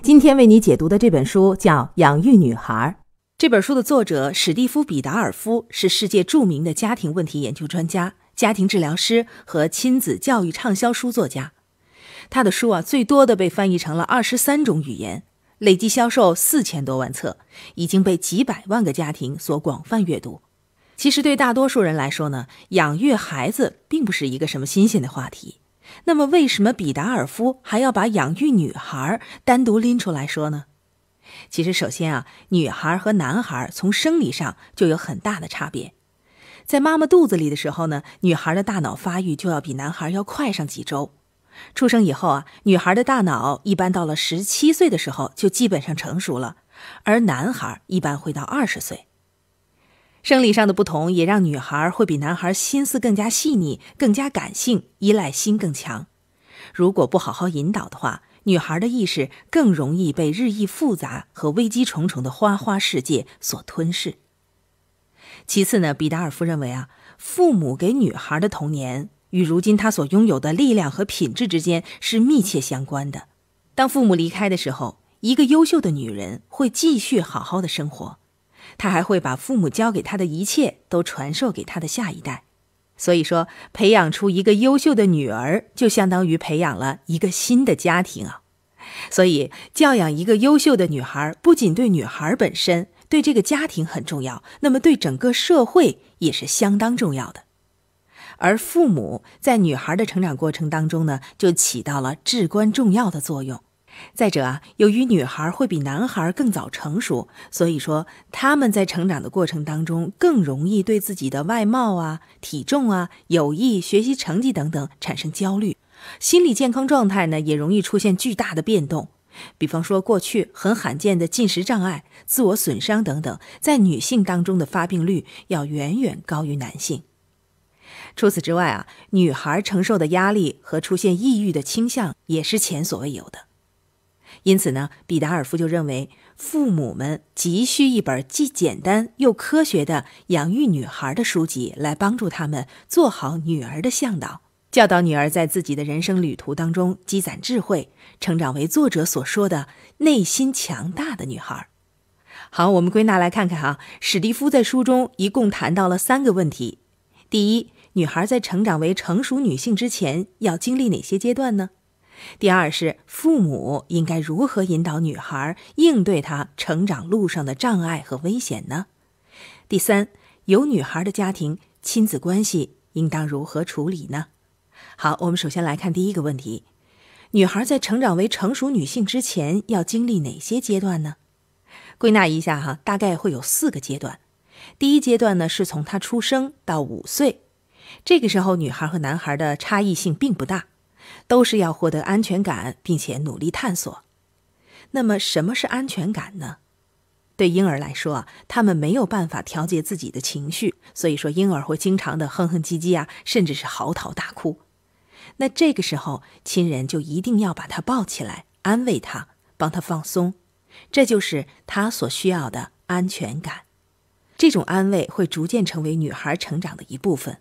今天为你解读的这本书叫《养育女孩》。这本书的作者史蒂夫·比达尔夫是世界著名的家庭问题研究专家、家庭治疗师和亲子教育畅销书作家。他的书啊，最多的被翻译成了二十三种语言，累计销售四千多万册，已经被几百万个家庭所广泛阅读。其实，对大多数人来说呢，养育孩子并不是一个什么新鲜的话题。那么，为什么比达尔夫还要把养育女孩单独拎出来说呢？其实，首先啊，女孩和男孩从生理上就有很大的差别。在妈妈肚子里的时候呢，女孩的大脑发育就要比男孩要快上几周。出生以后啊，女孩的大脑一般到了十七岁的时候就基本上成熟了，而男孩一般会到二十岁。生理上的不同也让女孩会比男孩心思更加细腻、更加感性、依赖心更强。如果不好好引导的话，女孩的意识更容易被日益复杂和危机重重的花花世界所吞噬。其次呢，比达尔夫认为啊，父母给女孩的童年与如今她所拥有的力量和品质之间是密切相关的。当父母离开的时候，一个优秀的女人会继续好好的生活。他还会把父母教给他的一切都传授给他的下一代，所以说培养出一个优秀的女儿，就相当于培养了一个新的家庭啊。所以教养一个优秀的女孩，不仅对女孩本身，对这个家庭很重要，那么对整个社会也是相当重要的。而父母在女孩的成长过程当中呢，就起到了至关重要的作用。再者啊，由于女孩会比男孩更早成熟，所以说他们在成长的过程当中更容易对自己的外貌啊、体重啊、友谊、学习成绩等等产生焦虑，心理健康状态呢也容易出现巨大的变动。比方说，过去很罕见的进食障碍、自我损伤等等，在女性当中的发病率要远远高于男性。除此之外啊，女孩承受的压力和出现抑郁的倾向也是前所未有的。因此呢，比达尔夫就认为，父母们急需一本既简单又科学的养育女孩的书籍，来帮助他们做好女儿的向导，教导女儿在自己的人生旅途当中积攒智慧，成长为作者所说的内心强大的女孩。好，我们归纳来看看哈，史蒂夫在书中一共谈到了三个问题：第一，女孩在成长为成熟女性之前要经历哪些阶段呢？第二是父母应该如何引导女孩应对她成长路上的障碍和危险呢？第三，有女孩的家庭亲子关系应当如何处理呢？好，我们首先来看第一个问题：女孩在成长为成熟女性之前要经历哪些阶段呢？归纳一下哈，大概会有四个阶段。第一阶段呢，是从她出生到五岁，这个时候女孩和男孩的差异性并不大。都是要获得安全感，并且努力探索。那么，什么是安全感呢？对婴儿来说，他们没有办法调节自己的情绪，所以说婴儿会经常的哼哼唧唧啊，甚至是嚎啕大哭。那这个时候，亲人就一定要把他抱起来，安慰他，帮他放松，这就是他所需要的安全感。这种安慰会逐渐成为女孩成长的一部分。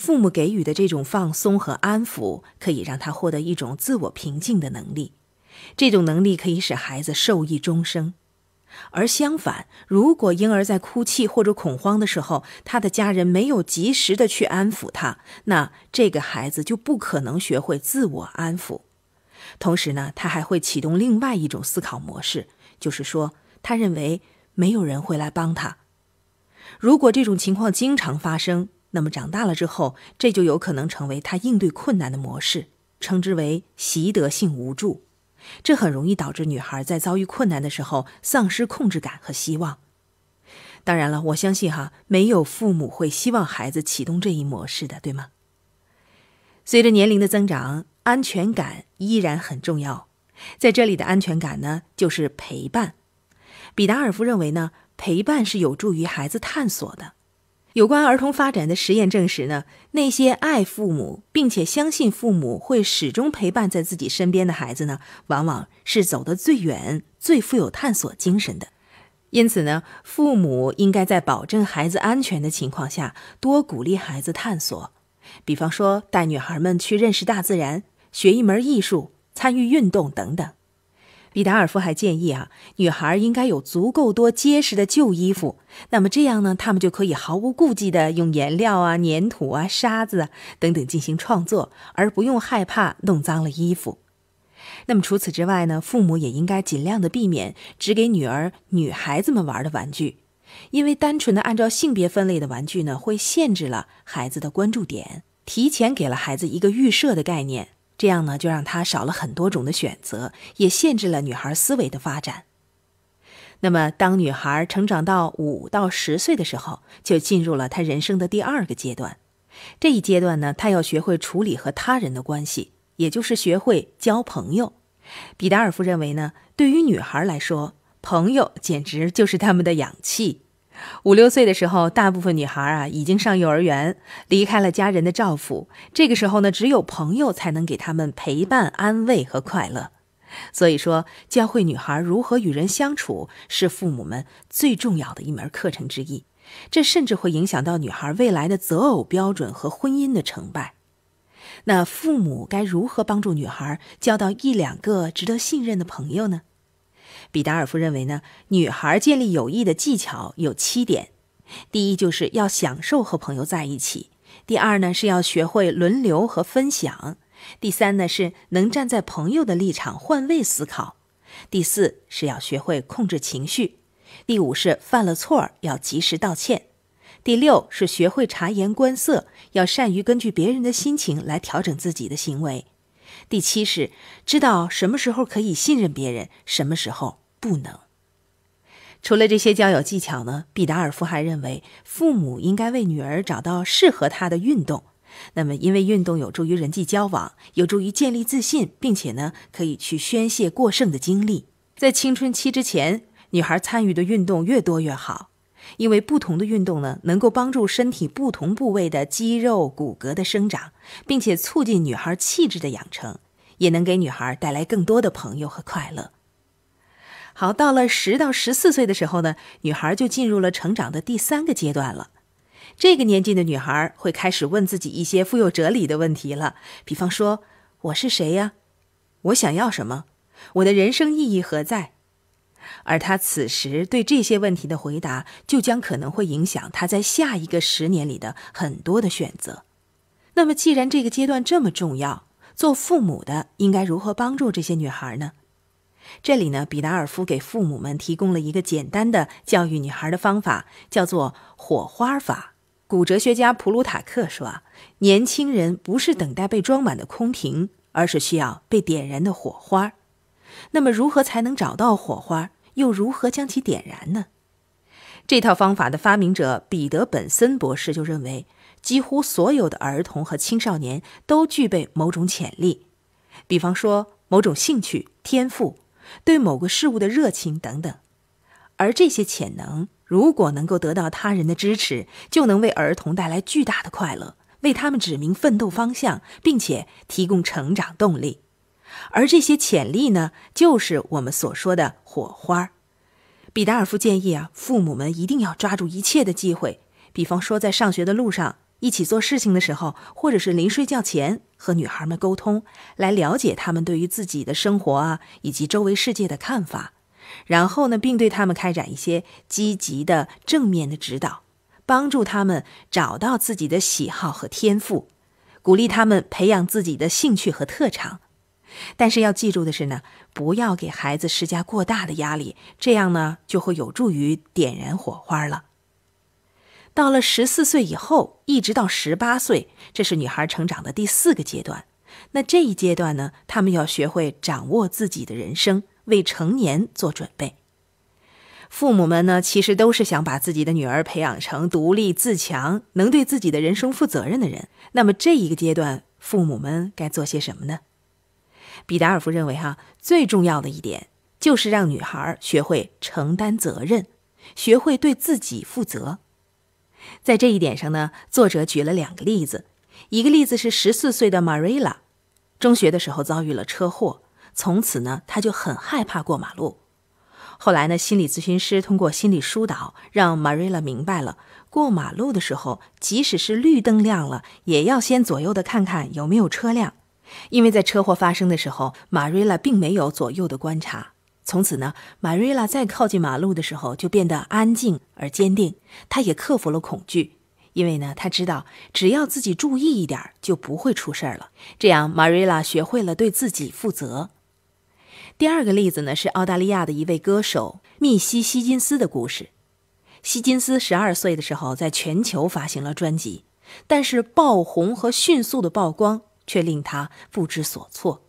父母给予的这种放松和安抚，可以让他获得一种自我平静的能力。这种能力可以使孩子受益终生。而相反，如果婴儿在哭泣或者恐慌的时候，他的家人没有及时的去安抚他，那这个孩子就不可能学会自我安抚。同时呢，他还会启动另外一种思考模式，就是说，他认为没有人会来帮他。如果这种情况经常发生，那么长大了之后，这就有可能成为他应对困难的模式，称之为习得性无助。这很容易导致女孩在遭遇困难的时候丧失控制感和希望。当然了，我相信哈，没有父母会希望孩子启动这一模式的，对吗？随着年龄的增长，安全感依然很重要。在这里的安全感呢，就是陪伴。比达尔夫认为呢，陪伴是有助于孩子探索的。有关儿童发展的实验证实呢，那些爱父母并且相信父母会始终陪伴在自己身边的孩子呢，往往是走得最远、最富有探索精神的。因此呢，父母应该在保证孩子安全的情况下，多鼓励孩子探索，比方说带女孩们去认识大自然、学一门艺术、参与运动等等。比达尔夫还建议啊，女孩应该有足够多结实的旧衣服，那么这样呢，他们就可以毫无顾忌的用颜料啊、粘土啊、沙子啊等等进行创作，而不用害怕弄脏了衣服。那么除此之外呢，父母也应该尽量的避免只给女儿、女孩子们玩的玩具，因为单纯的按照性别分类的玩具呢，会限制了孩子的关注点，提前给了孩子一个预设的概念。这样呢，就让她少了很多种的选择，也限制了女孩思维的发展。那么，当女孩成长到五到十岁的时候，就进入了她人生的第二个阶段。这一阶段呢，她要学会处理和他人的关系，也就是学会交朋友。比达尔夫认为呢，对于女孩来说，朋友简直就是他们的氧气。五六岁的时候，大部分女孩啊已经上幼儿园，离开了家人的照拂。这个时候呢，只有朋友才能给他们陪伴、安慰和快乐。所以说，教会女孩如何与人相处，是父母们最重要的一门课程之一。这甚至会影响到女孩未来的择偶标准和婚姻的成败。那父母该如何帮助女孩交到一两个值得信任的朋友呢？比达尔夫认为呢，女孩建立友谊的技巧有七点：第一，就是要享受和朋友在一起；第二呢，是要学会轮流和分享；第三呢，是能站在朋友的立场换位思考；第四，是要学会控制情绪；第五是犯了错要及时道歉；第六是学会察言观色，要善于根据别人的心情来调整自己的行为。第七是知道什么时候可以信任别人，什么时候不能。除了这些交友技巧呢，毕达尔夫还认为父母应该为女儿找到适合她的运动。那么，因为运动有助于人际交往，有助于建立自信，并且呢，可以去宣泄过剩的精力。在青春期之前，女孩参与的运动越多越好。因为不同的运动呢，能够帮助身体不同部位的肌肉、骨骼的生长，并且促进女孩气质的养成，也能给女孩带来更多的朋友和快乐。好，到了十到十四岁的时候呢，女孩就进入了成长的第三个阶段了。这个年纪的女孩会开始问自己一些富有哲理的问题了，比方说：“我是谁呀？我想要什么？我的人生意义何在？”而他此时对这些问题的回答，就将可能会影响他在下一个十年里的很多的选择。那么，既然这个阶段这么重要，做父母的应该如何帮助这些女孩呢？这里呢，比达尔夫给父母们提供了一个简单的教育女孩的方法，叫做“火花法”。古哲学家普鲁塔克说：“啊，年轻人不是等待被装满的空瓶，而是需要被点燃的火花。”那么，如何才能找到火花，又如何将其点燃呢？这套方法的发明者彼得·本森博士就认为，几乎所有的儿童和青少年都具备某种潜力，比方说某种兴趣、天赋、对某个事物的热情等等。而这些潜能，如果能够得到他人的支持，就能为儿童带来巨大的快乐，为他们指明奋斗方向，并且提供成长动力。而这些潜力呢，就是我们所说的火花。比达尔夫建议啊，父母们一定要抓住一切的机会，比方说在上学的路上一起做事情的时候，或者是临睡觉前和女孩们沟通，来了解她们对于自己的生活啊以及周围世界的看法。然后呢，并对她们开展一些积极的、正面的指导，帮助她们找到自己的喜好和天赋，鼓励他们培养自己的兴趣和特长。但是要记住的是呢，不要给孩子施加过大的压力，这样呢就会有助于点燃火花了。到了十四岁以后，一直到十八岁，这是女孩成长的第四个阶段。那这一阶段呢，他们要学会掌握自己的人生，为成年做准备。父母们呢，其实都是想把自己的女儿培养成独立自强、能对自己的人生负责任的人。那么这一个阶段，父母们该做些什么呢？比达尔夫认为，哈最重要的一点就是让女孩学会承担责任，学会对自己负责。在这一点上呢，作者举了两个例子。一个例子是十四岁的玛 l 拉，中学的时候遭遇了车祸，从此呢，她就很害怕过马路。后来呢，心理咨询师通过心理疏导，让玛 l 拉明白了，过马路的时候，即使是绿灯亮了，也要先左右的看看有没有车辆。因为在车祸发生的时候，马瑞拉并没有左右的观察。从此呢，马瑞拉再靠近马路的时候就变得安静而坚定。他也克服了恐惧，因为呢，他知道只要自己注意一点，就不会出事儿了。这样，马瑞拉学会了对自己负责。第二个例子呢是澳大利亚的一位歌手密西希金斯的故事。希金斯十二岁的时候，在全球发行了专辑，但是爆红和迅速的曝光。却令他不知所措，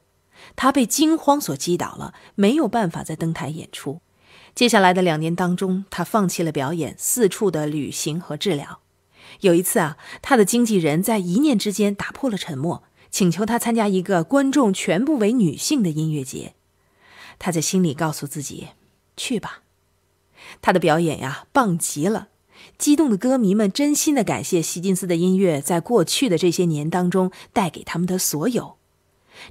他被惊慌所击倒了，没有办法再登台演出。接下来的两年当中，他放弃了表演，四处的旅行和治疗。有一次啊，他的经纪人在一念之间打破了沉默，请求他参加一个观众全部为女性的音乐节。他在心里告诉自己：“去吧，他的表演呀，棒极了。”激动的歌迷们真心的感谢希金斯的音乐，在过去的这些年当中带给他们的所有。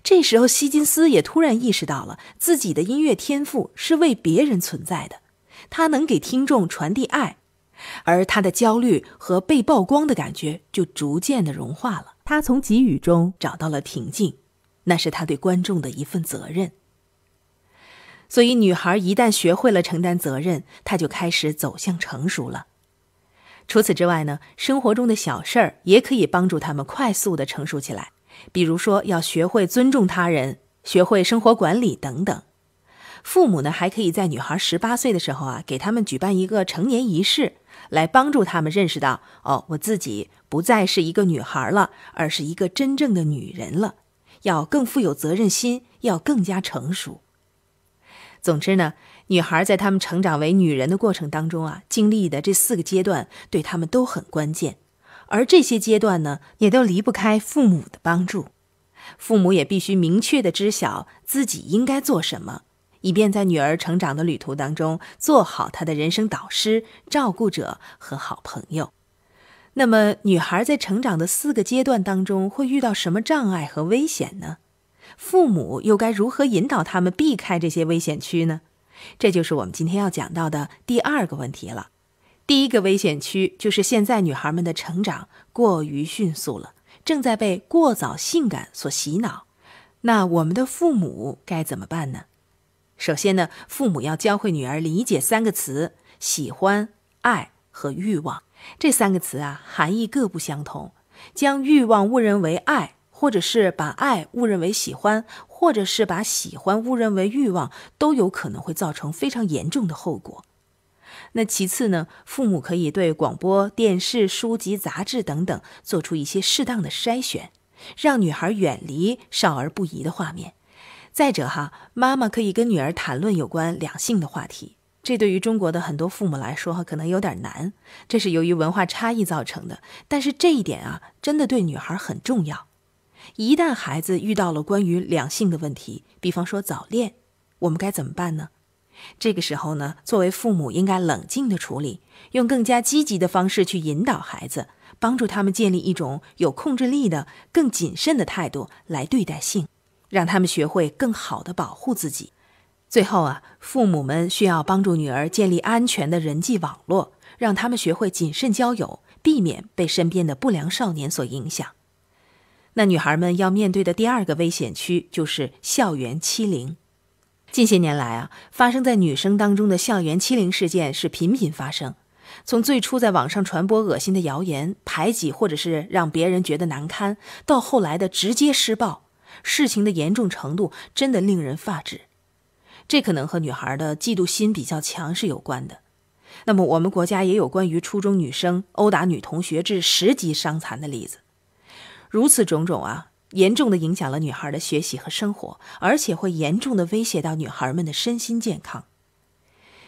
这时候，希金斯也突然意识到了自己的音乐天赋是为别人存在的，他能给听众传递爱，而他的焦虑和被曝光的感觉就逐渐的融化了。他从给予中找到了平静，那是他对观众的一份责任。所以，女孩一旦学会了承担责任，她就开始走向成熟了。除此之外呢，生活中的小事儿也可以帮助他们快速的成熟起来。比如说，要学会尊重他人，学会生活管理等等。父母呢，还可以在女孩十八岁的时候啊，给他们举办一个成年仪式，来帮助他们认识到：哦，我自己不再是一个女孩了，而是一个真正的女人了，要更富有责任心，要更加成熟。总之呢，女孩在她们成长为女人的过程当中啊，经历的这四个阶段，对她们都很关键，而这些阶段呢，也都离不开父母的帮助。父母也必须明确的知晓自己应该做什么，以便在女儿成长的旅途当中，做好她的人生导师、照顾者和好朋友。那么，女孩在成长的四个阶段当中，会遇到什么障碍和危险呢？父母又该如何引导他们避开这些危险区呢？这就是我们今天要讲到的第二个问题了。第一个危险区就是现在女孩们的成长过于迅速了，正在被过早性感所洗脑。那我们的父母该怎么办呢？首先呢，父母要教会女儿理解三个词：喜欢、爱和欲望。这三个词啊，含义各不相同。将欲望误认为爱。或者是把爱误认为喜欢，或者是把喜欢误认为欲望，都有可能会造成非常严重的后果。那其次呢，父母可以对广播电视、书籍、杂志等等做出一些适当的筛选，让女孩远离少儿不宜的画面。再者哈，妈妈可以跟女儿谈论有关两性的话题。这对于中国的很多父母来说，哈，可能有点难，这是由于文化差异造成的。但是这一点啊，真的对女孩很重要。一旦孩子遇到了关于两性的问题，比方说早恋，我们该怎么办呢？这个时候呢，作为父母应该冷静的处理，用更加积极的方式去引导孩子，帮助他们建立一种有控制力的、更谨慎的态度来对待性，让他们学会更好的保护自己。最后啊，父母们需要帮助女儿建立安全的人际网络，让他们学会谨慎交友，避免被身边的不良少年所影响。那女孩们要面对的第二个危险区就是校园欺凌。近些年来啊，发生在女生当中的校园欺凌事件是频频发生。从最初在网上传播恶心的谣言、排挤或者是让别人觉得难堪，到后来的直接施暴，事情的严重程度真的令人发指。这可能和女孩的嫉妒心比较强是有关的。那么，我们国家也有关于初中女生殴打女同学致十级伤残的例子。如此种种啊，严重的影响了女孩的学习和生活，而且会严重的威胁到女孩们的身心健康。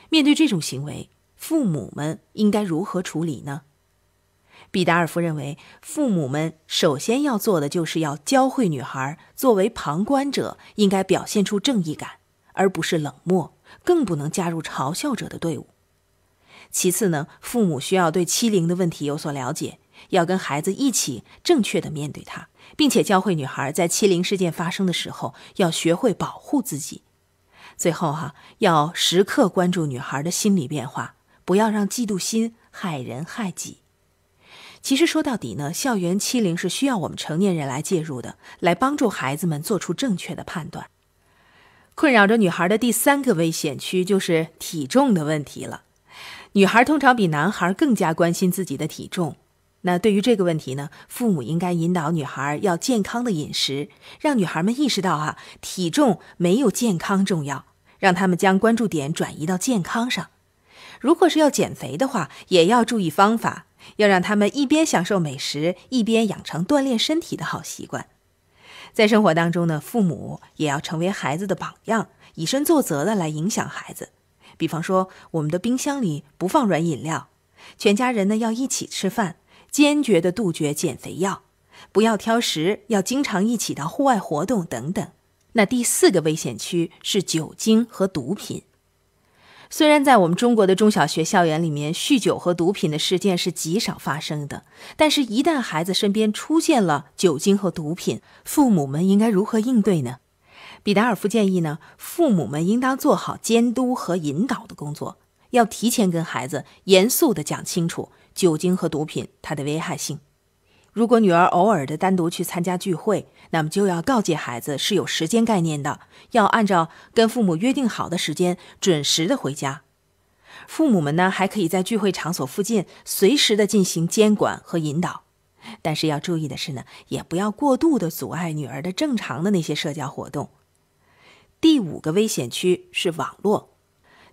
面对这种行为，父母们应该如何处理呢？比达尔夫认为，父母们首先要做的就是要教会女孩，作为旁观者，应该表现出正义感，而不是冷漠，更不能加入嘲笑者的队伍。其次呢，父母需要对欺凌的问题有所了解。要跟孩子一起正确的面对它，并且教会女孩在欺凌事件发生的时候要学会保护自己。最后哈，要时刻关注女孩的心理变化，不要让嫉妒心害人害己。其实说到底呢，校园欺凌是需要我们成年人来介入的，来帮助孩子们做出正确的判断。困扰着女孩的第三个危险区就是体重的问题了。女孩通常比男孩更加关心自己的体重。那对于这个问题呢，父母应该引导女孩要健康的饮食，让女孩们意识到啊，体重没有健康重要，让他们将关注点转移到健康上。如果是要减肥的话，也要注意方法，要让他们一边享受美食，一边养成锻炼身体的好习惯。在生活当中呢，父母也要成为孩子的榜样，以身作则的来影响孩子。比方说，我们的冰箱里不放软饮料，全家人呢要一起吃饭。坚决地杜绝减肥药，不要挑食，要经常一起到户外活动等等。那第四个危险区是酒精和毒品。虽然在我们中国的中小学校园里面，酗酒和毒品的事件是极少发生的，但是一旦孩子身边出现了酒精和毒品，父母们应该如何应对呢？比达尔夫建议呢，父母们应当做好监督和引导的工作，要提前跟孩子严肃地讲清楚。酒精和毒品，它的危害性。如果女儿偶尔的单独去参加聚会，那么就要告诫孩子是有时间概念的，要按照跟父母约定好的时间准时的回家。父母们呢，还可以在聚会场所附近随时的进行监管和引导。但是要注意的是呢，也不要过度的阻碍女儿的正常的那些社交活动。第五个危险区是网络。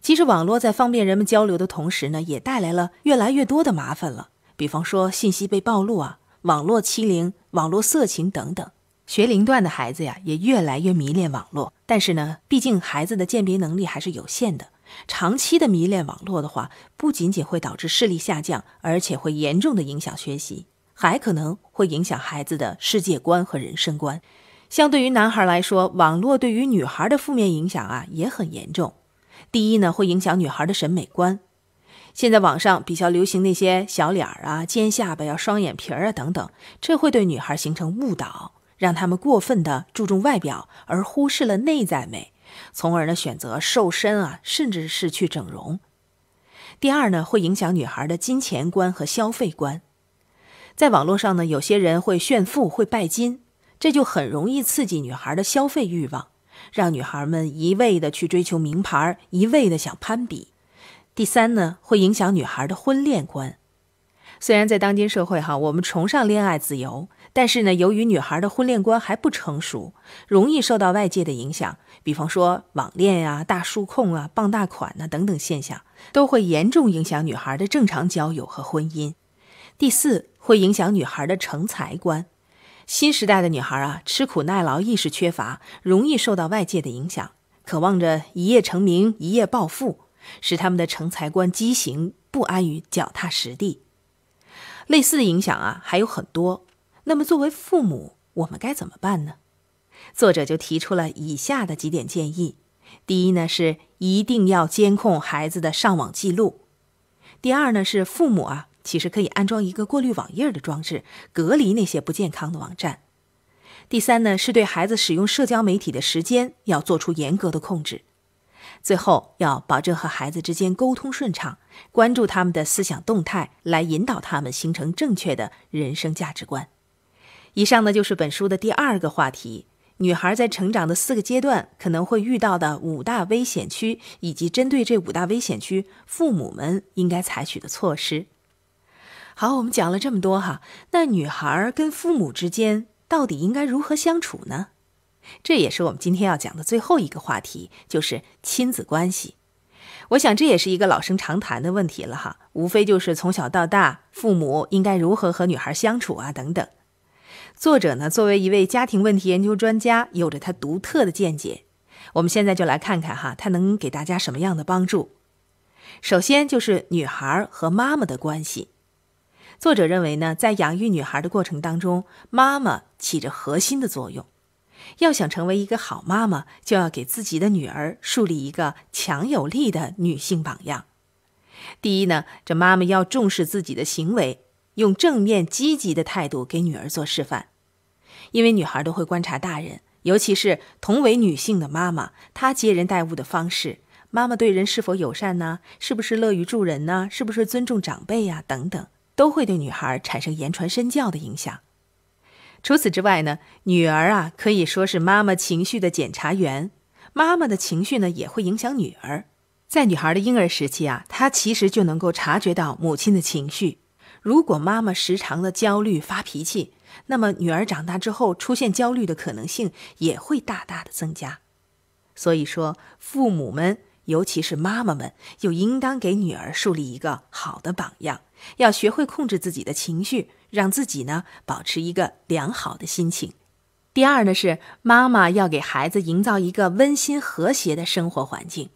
其实，网络在方便人们交流的同时呢，也带来了越来越多的麻烦了。比方说，信息被暴露啊，网络欺凌、网络色情等等。学龄段的孩子呀，也越来越迷恋网络。但是呢，毕竟孩子的鉴别能力还是有限的，长期的迷恋网络的话，不仅仅会导致视力下降，而且会严重的影响学习，还可能会影响孩子的世界观和人生观。相对于男孩来说，网络对于女孩的负面影响啊，也很严重。第一呢，会影响女孩的审美观。现在网上比较流行那些小脸儿啊、尖下巴呀、双眼皮儿啊等等，这会对女孩形成误导，让她们过分的注重外表，而忽视了内在美，从而呢选择瘦身啊，甚至是去整容。第二呢，会影响女孩的金钱观和消费观。在网络上呢，有些人会炫富、会拜金，这就很容易刺激女孩的消费欲望。让女孩们一味的去追求名牌，一味的想攀比。第三呢，会影响女孩的婚恋观。虽然在当今社会哈，我们崇尚恋爱自由，但是呢，由于女孩的婚恋观还不成熟，容易受到外界的影响，比方说网恋啊、大数控啊、傍大款呐等等现象，都会严重影响女孩的正常交友和婚姻。第四，会影响女孩的成才观。新时代的女孩啊，吃苦耐劳意识缺乏，容易受到外界的影响，渴望着一夜成名、一夜暴富，使他们的成才观畸形，不安于脚踏实地。类似的影响啊还有很多。那么，作为父母，我们该怎么办呢？作者就提出了以下的几点建议：第一呢，是一定要监控孩子的上网记录；第二呢，是父母啊。其实可以安装一个过滤网页的装置，隔离那些不健康的网站。第三呢，是对孩子使用社交媒体的时间要做出严格的控制。最后，要保证和孩子之间沟通顺畅，关注他们的思想动态，来引导他们形成正确的人生价值观。以上呢，就是本书的第二个话题：女孩在成长的四个阶段可能会遇到的五大危险区，以及针对这五大危险区，父母们应该采取的措施。好，我们讲了这么多哈，那女孩跟父母之间到底应该如何相处呢？这也是我们今天要讲的最后一个话题，就是亲子关系。我想这也是一个老生常谈的问题了哈，无非就是从小到大，父母应该如何和女孩相处啊等等。作者呢，作为一位家庭问题研究专家，有着他独特的见解。我们现在就来看看哈，他能给大家什么样的帮助。首先就是女孩和妈妈的关系。作者认为呢，在养育女孩的过程当中，妈妈起着核心的作用。要想成为一个好妈妈，就要给自己的女儿树立一个强有力的女性榜样。第一呢，这妈妈要重视自己的行为，用正面积极的态度给女儿做示范。因为女孩都会观察大人，尤其是同为女性的妈妈，她接人待物的方式，妈妈对人是否友善呢？是不是乐于助人呢？是不是尊重长辈呀？等等。都会对女孩产生言传身教的影响。除此之外呢，女儿啊可以说是妈妈情绪的检查员，妈妈的情绪呢也会影响女儿。在女孩的婴儿时期啊，她其实就能够察觉到母亲的情绪。如果妈妈时常的焦虑发脾气，那么女儿长大之后出现焦虑的可能性也会大大的增加。所以说，父母们。尤其是妈妈们，又应当给女儿树立一个好的榜样，要学会控制自己的情绪，让自己呢保持一个良好的心情。第二呢是，妈妈要给孩子营造一个温馨和谐的生活环境，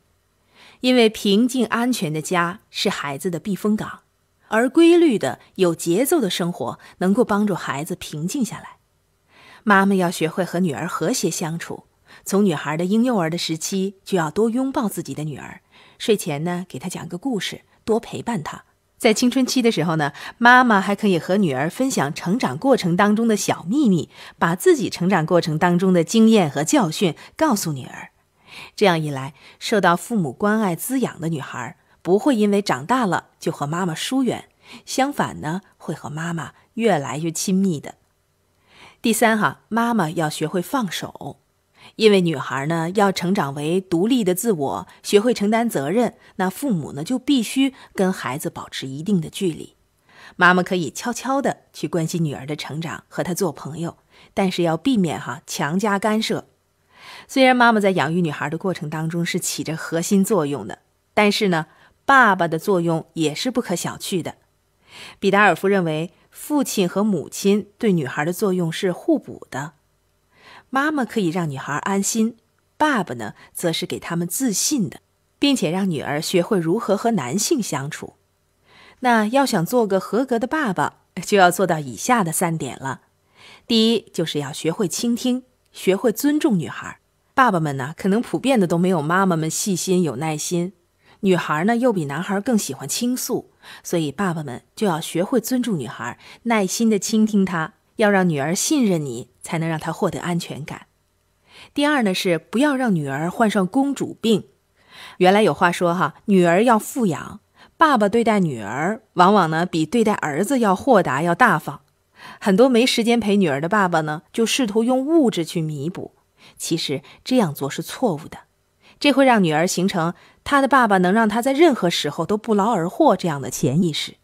因为平静安全的家是孩子的避风港，而规律的有节奏的生活能够帮助孩子平静下来。妈妈要学会和女儿和谐相处。从女孩的婴幼儿的时期就要多拥抱自己的女儿，睡前呢给她讲个故事，多陪伴她。在青春期的时候呢，妈妈还可以和女儿分享成长过程当中的小秘密，把自己成长过程当中的经验和教训告诉女儿。这样一来，受到父母关爱滋养的女孩不会因为长大了就和妈妈疏远，相反呢会和妈妈越来越亲密的。第三，哈妈妈要学会放手。因为女孩呢要成长为独立的自我，学会承担责任，那父母呢就必须跟孩子保持一定的距离。妈妈可以悄悄的去关心女儿的成长，和她做朋友，但是要避免哈强加干涉。虽然妈妈在养育女孩的过程当中是起着核心作用的，但是呢，爸爸的作用也是不可小觑的。比达尔夫认为，父亲和母亲对女孩的作用是互补的。妈妈可以让女孩安心，爸爸呢，则是给他们自信的，并且让女儿学会如何和男性相处。那要想做个合格的爸爸，就要做到以下的三点了。第一，就是要学会倾听，学会尊重女孩。爸爸们呢，可能普遍的都没有妈妈们细心有耐心。女孩呢，又比男孩更喜欢倾诉，所以爸爸们就要学会尊重女孩，耐心的倾听她。要让女儿信任你，才能让她获得安全感。第二呢，是不要让女儿患上公主病。原来有话说哈，女儿要富养，爸爸对待女儿往往呢比对待儿子要豁达、要大方。很多没时间陪女儿的爸爸呢，就试图用物质去弥补。其实这样做是错误的，这会让女儿形成她的爸爸能让她在任何时候都不劳而获这样的潜意识，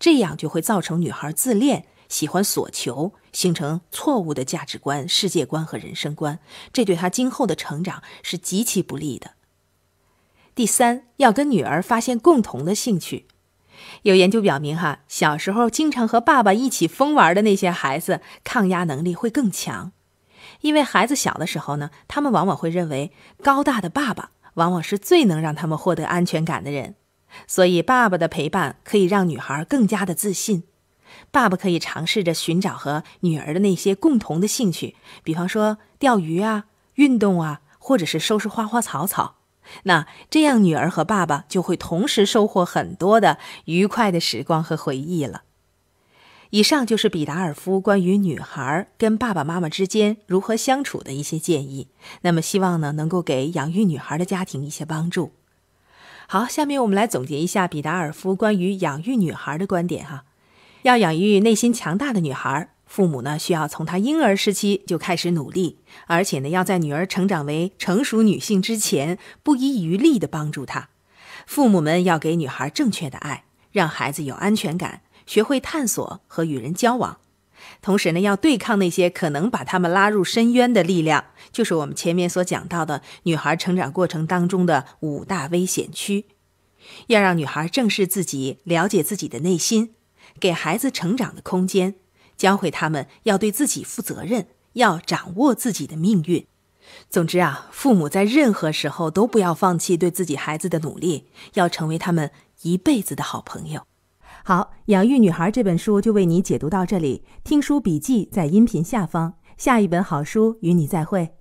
这样就会造成女孩自恋。喜欢索求，形成错误的价值观、世界观和人生观，这对他今后的成长是极其不利的。第三，要跟女儿发现共同的兴趣。有研究表明，哈，小时候经常和爸爸一起疯玩的那些孩子，抗压能力会更强。因为孩子小的时候呢，他们往往会认为高大的爸爸往往是最能让他们获得安全感的人，所以爸爸的陪伴可以让女孩更加的自信。爸爸可以尝试着寻找和女儿的那些共同的兴趣，比方说钓鱼啊、运动啊，或者是收拾花花草草。那这样，女儿和爸爸就会同时收获很多的愉快的时光和回忆了。以上就是比达尔夫关于女孩跟爸爸妈妈之间如何相处的一些建议。那么，希望呢能够给养育女孩的家庭一些帮助。好，下面我们来总结一下比达尔夫关于养育女孩的观点哈。要养育内心强大的女孩，父母呢需要从她婴儿时期就开始努力，而且呢要在女儿成长为成熟女性之前不遗余力地帮助她。父母们要给女孩正确的爱，让孩子有安全感，学会探索和与人交往。同时呢，要对抗那些可能把她们拉入深渊的力量，就是我们前面所讲到的女孩成长过程当中的五大危险区。要让女孩正视自己，了解自己的内心。给孩子成长的空间，教会他们要对自己负责任，要掌握自己的命运。总之啊，父母在任何时候都不要放弃对自己孩子的努力，要成为他们一辈子的好朋友。好，养育女孩这本书就为你解读到这里，听书笔记在音频下方。下一本好书与你再会。